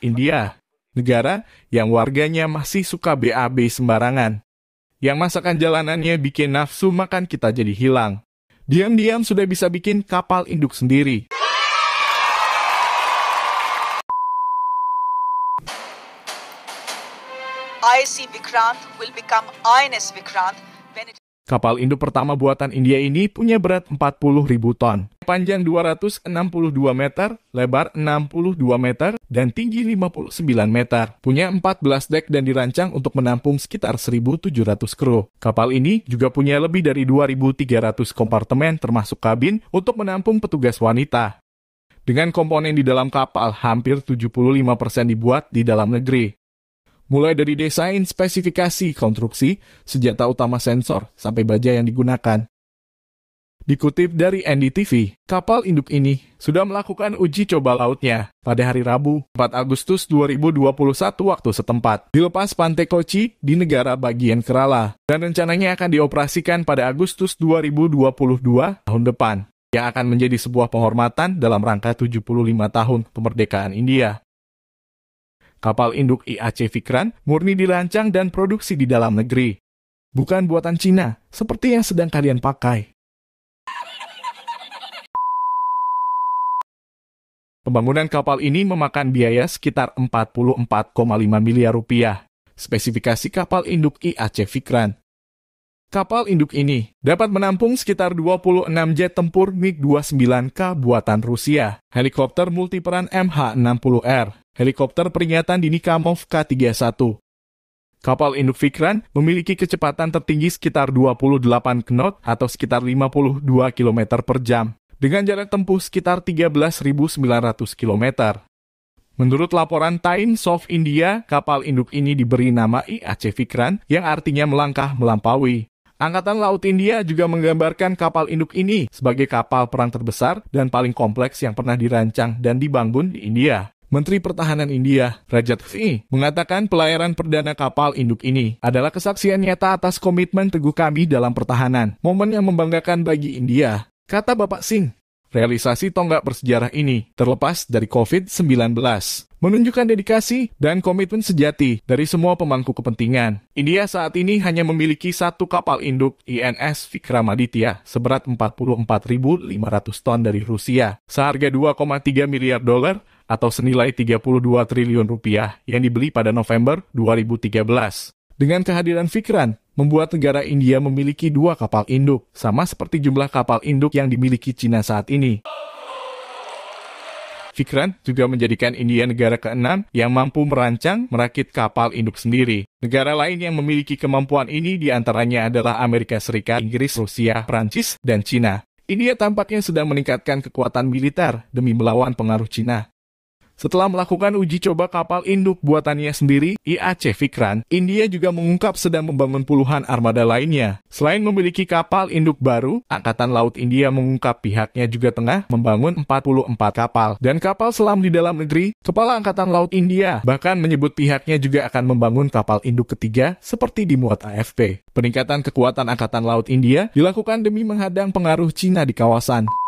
India, negara yang warganya masih suka BAB sembarangan. Yang masakan jalanannya bikin nafsu makan kita jadi hilang. Diam-diam sudah bisa bikin kapal induk sendiri. IC Vikrant will become INS Vikrant Kapal induk pertama buatan India ini punya berat 40 ribu ton, panjang 262 meter, lebar 62 meter, dan tinggi 59 meter. Punya 14 dek dan dirancang untuk menampung sekitar 1.700 kru. Kapal ini juga punya lebih dari 2.300 kompartemen termasuk kabin untuk menampung petugas wanita. Dengan komponen di dalam kapal hampir 75% dibuat di dalam negeri. Mulai dari desain, spesifikasi, konstruksi, senjata utama sensor, sampai baja yang digunakan. Dikutip dari NDTV, kapal induk ini sudah melakukan uji coba lautnya pada hari Rabu, 4 Agustus 2021 waktu setempat, dilepas pantai Kochi di negara bagian Kerala, dan rencananya akan dioperasikan pada Agustus 2022 tahun depan, yang akan menjadi sebuah penghormatan dalam rangka 75 tahun kemerdekaan India. Kapal induk IAC Vikran murni dirancang dan produksi di dalam negeri. Bukan buatan Cina, seperti yang sedang kalian pakai. Pembangunan kapal ini memakan biaya sekitar 44,5 miliar rupiah. Spesifikasi kapal induk IAC Vikran Kapal induk ini dapat menampung sekitar 26 jet tempur MiG-29K buatan Rusia, helikopter multiperan MH-60R, helikopter peringatan dini Kamov K-31. Kapal induk Vikran memiliki kecepatan tertinggi sekitar 28 knot atau sekitar 52 km per jam, dengan jarak tempuh sekitar 13.900 km. Menurut laporan Times of India, kapal induk ini diberi nama IAC Vikran yang artinya melangkah melampaui. Angkatan Laut India juga menggambarkan kapal induk ini sebagai kapal perang terbesar dan paling kompleks yang pernah dirancang dan dibangun di India. Menteri Pertahanan India, Rajat Singh, mengatakan pelayaran perdana kapal induk ini adalah kesaksian nyata atas komitmen teguh kami dalam pertahanan, momen yang membanggakan bagi India. Kata Bapak Singh, realisasi tonggak bersejarah ini terlepas dari COVID-19 menunjukkan dedikasi dan komitmen sejati dari semua pemangku kepentingan. India saat ini hanya memiliki satu kapal induk INS Vikramaditya seberat 44.500 ton dari Rusia, seharga 2,3 miliar dolar atau senilai 32 triliun rupiah yang dibeli pada November 2013. Dengan kehadiran Vikran, membuat negara India memiliki dua kapal induk, sama seperti jumlah kapal induk yang dimiliki Cina saat ini. Vikrant juga menjadikan India negara keenam yang mampu merancang merakit kapal induk sendiri. Negara lain yang memiliki kemampuan ini diantaranya adalah Amerika Serikat, Inggris, Rusia, Prancis, dan Cina. India tampaknya sedang meningkatkan kekuatan militer demi melawan pengaruh Cina. Setelah melakukan uji coba kapal induk buatannya sendiri, IAC Vikran, India juga mengungkap sedang membangun puluhan armada lainnya. Selain memiliki kapal induk baru, Angkatan Laut India mengungkap pihaknya juga tengah membangun 44 kapal dan kapal selam di dalam negeri. Kepala Angkatan Laut India bahkan menyebut pihaknya juga akan membangun kapal induk ketiga seperti di dimuat AFP. Peningkatan kekuatan Angkatan Laut India dilakukan demi menghadang pengaruh Cina di kawasan.